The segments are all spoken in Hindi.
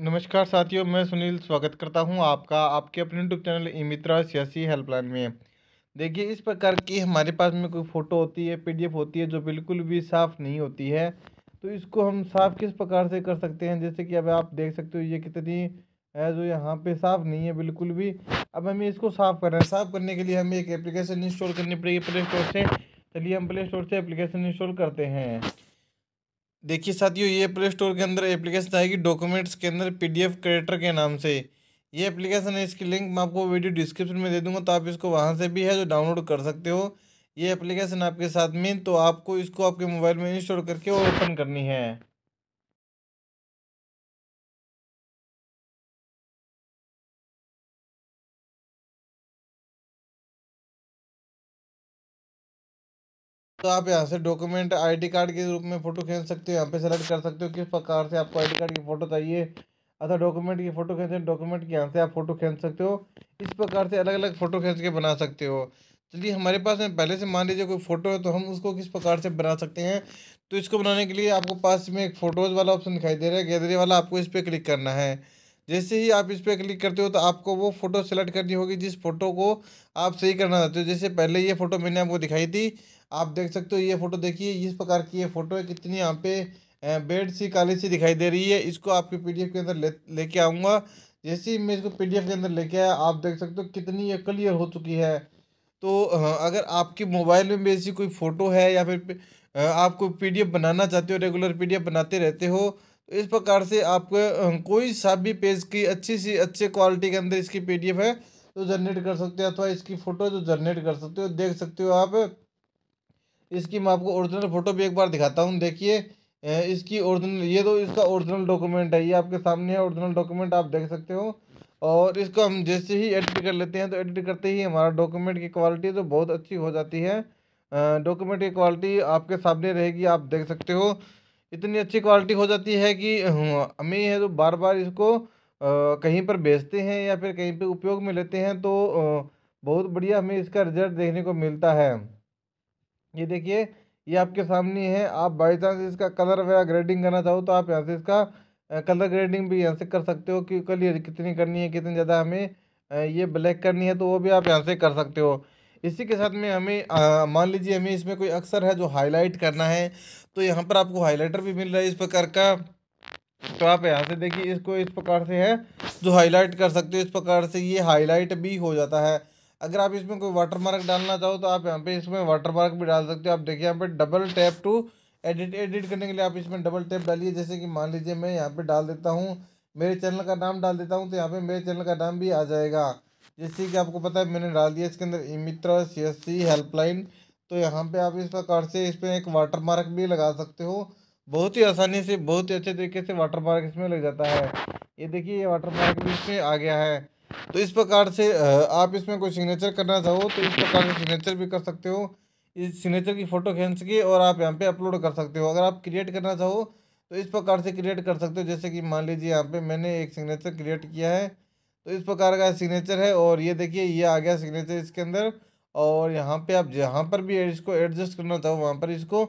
नमस्कार साथियों मैं सुनील स्वागत करता हूं आपका आपके अपने यूट्यूब चैनल ई मित्रा सियासी हेल्पलाइन में देखिए इस प्रकार की हमारे पास में कोई फ़ोटो होती है पीडीएफ होती है जो बिल्कुल भी साफ़ नहीं होती है तो इसको हम साफ़ किस प्रकार से कर सकते हैं जैसे कि अब आप देख सकते हो ये कितनी है जो यहाँ पर साफ़ नहीं है बिल्कुल भी अब हमें इसको साफ़ करना है साफ़ करने के लिए हमें एक एप्लीकेशन इंस्टॉल करनी पड़ेगी प्ले स्टोर से चलिए हम प्ले स्टोर से एप्लीकेशन इंस्टॉल करते हैं देखिए साथियों ये प्ले स्टोर के अंदर एप्लीकेशन आएगी डॉक्यूमेंट्स के अंदर पीडीएफ क्रिएटर के नाम से ये एप्लीकेशन है इसकी लिंक मैं आपको वीडियो डिस्क्रिप्शन में दे दूंगा तो आप इसको वहाँ से भी है जो डाउनलोड कर सकते हो ये एप्लीकेशन आपके साथ में तो आपको इसको आपके मोबाइल में इंस्टॉल करके ओपन करनी है तो आप यहाँ से डॉक्यूमेंट आईडी कार्ड के रूप में फ़ोटो खींच सकते हो यहाँ पे सेलेक्ट कर सकते हो किस प्रकार से आपको आईडी कार्ड की फ़ोटो चाहिए अथवा डॉक्यूमेंट की फ़ोटो खींचे डॉक्यूमेंट की यहाँ से आप फ़ोटो खींच सकते हो इस प्रकार से अलग अलग फ़ोटो खींच के बना सकते हो चलिए हमारे पास में पहले से मान लीजिए कोई फ़ोटो है तो हम उसको किस प्रकार से बना सकते हैं तो इसको बनाने के लिए आपको पास में एक फ़ोटोज़ वाला ऑप्शन दिखाई दे रहा है गैलरी वाला आपको इस पर क्लिक करना है जैसे ही आप इस पर क्लिक करते हो तो आपको वो फ़ोटो सेलेक्ट करनी होगी जिस फोटो को आप सही करना चाहते हो जैसे पहले ये फ़ोटो मैंने आपको दिखाई थी आप देख सकते हो ये फ़ोटो देखिए इस प्रकार की ये फ़ोटो है कितनी यहाँ पे बेड सी काली सी दिखाई दे रही है इसको आपके पी के अंदर ले लेके आऊँगा जैसे ही मैं इसको पी के अंदर लेके आया आप देख सकते हो कितनी ये क्लियर हो चुकी है तो अगर आपके मोबाइल में भी ऐसी कोई फ़ोटो है या फिर आप कोई पीडीएफ बनाना चाहते हो रेगुलर पी बनाते रहते हो तो इस प्रकार से आपको कोई सा भी पेज की अच्छी सी अच्छे क्वालिटी के अंदर इसकी पी है तो जनरेट कर सकते हो अथवा इसकी फ़ोटो जो जनरेट कर सकते हो देख सकते हो आप इसकी मैं आपको ओरिजिनल फ़ोटो भी एक बार दिखाता हूँ देखिए इसकी ओरिजिनल ये तो इसका ओरिजिनल डॉक्यूमेंट है ये आपके सामने है ओरिजिनल डॉक्यूमेंट आप देख सकते हो और इसको हम जैसे ही एडिट कर लेते हैं तो एडिट करते ही हमारा डॉक्यूमेंट की क्वालिटी तो बहुत अच्छी हो जाती है डॉक्यूमेंट की क्वालिटी आपके सामने रहेगी आप देख सकते हो इतनी अच्छी क्वालिटी हो जाती है कि हमें है तो बार बार इसको कहीं पर बेचते हैं या फिर कहीं पर उपयोग में लेते हैं तो बहुत बढ़िया हमें इसका रिजल्ट देखने को मिलता है ये देखिए ये आपके सामने है आप बाई चांस इसका कलर वगैरह ग्रेडिंग करना चाहो तो आप यहाँ से इसका कलर ग्रेडिंग भी यहाँ से कर सकते हो कि कल ये कितनी करनी है कितनी ज़्यादा हमें ये ब्लैक करनी है तो वो भी आप यहाँ से कर सकते हो इसी के साथ में हमें मान लीजिए हमें इसमें कोई अक्सर है जो हाईलाइट करना है तो यहाँ पर आपको हाईलाइटर भी मिल रहा है इस प्रकार का तो आप यहाँ से देखिए इसको इस प्रकार से है जो हाईलाइट कर सकते हो इस प्रकार से ये हाईलाइट भी हो जाता है अगर आप इसमें कोई वाटर मार्क डालना चाहो तो आप यहाँ पे इसमें वाटर मार्क भी डाल सकते हो आप देखिए यहाँ पे double tap to edit edit करने के लिए आप इसमें डबल टैप डालिए जैसे कि मान लीजिए मैं यहाँ पे डाल देता हूँ मेरे चैनल का नाम डाल देता हूँ तो यहाँ पे मेरे चैनल का नाम भी आ जाएगा जैसे कि आपको पता है मैंने डाल दिया इसके अंदर ई मित्र सी एस सी हेल्पलाइन तो यहाँ पे आप इस प्रकार से इसमें एक वाटर मार्क भी लगा सकते हो बहुत ही आसानी से बहुत ही अच्छे तरीके से वाटर मार्क इसमें लग जाता है ये देखिए ये वाटर मार्क भी इसमें आ गया है तो इस प्रकार से आप इसमें कोई सिग्नेचर करना चाहो तो इस प्रकार से सिग्नेचर भी कर सकते हो इस सिग्नेचर की फ़ोटो खींच के और आप यहाँ पर अपलोड कर सकते हो अगर आप क्रिएट करना चाहो तो इस प्रकार से क्रिएट कर सकते हो जैसे कि मान लीजिए यहाँ पर मैंने एक सिग्नेचर क्रिएट किया है तो इस प्रकार का सिग्नेचर है और ये देखिए ये आ गया सिग्नेचर इसके अंदर और यहाँ पे आप जहाँ पर भी इसको एडजस्ट करना चाहो वहाँ पर इसको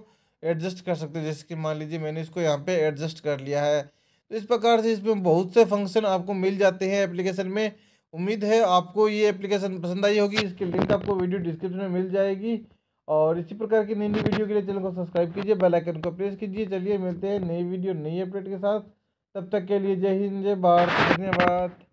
एडजस्ट कर सकते हो जैसे कि मान लीजिए मैंने इसको यहाँ पे एडजस्ट कर लिया है तो इस प्रकार से इसमें बहुत से फंक्शन आपको मिल जाते हैं एप्लीकेशन में उम्मीद है आपको ये एप्लीकेशन पसंद आई होगी इसकी लिंक आपको वीडियो डिस्क्रिप्शन में मिल जाएगी और इसी प्रकार की नई नई वीडियो के लिए चैनल को सब्सक्राइब कीजिए बेल आइकन को प्रेस कीजिए चलिए मिलते हैं नई वीडियो नई अपडेट के साथ तब तक के लिए जय हिंद जय भारत धन्यवाद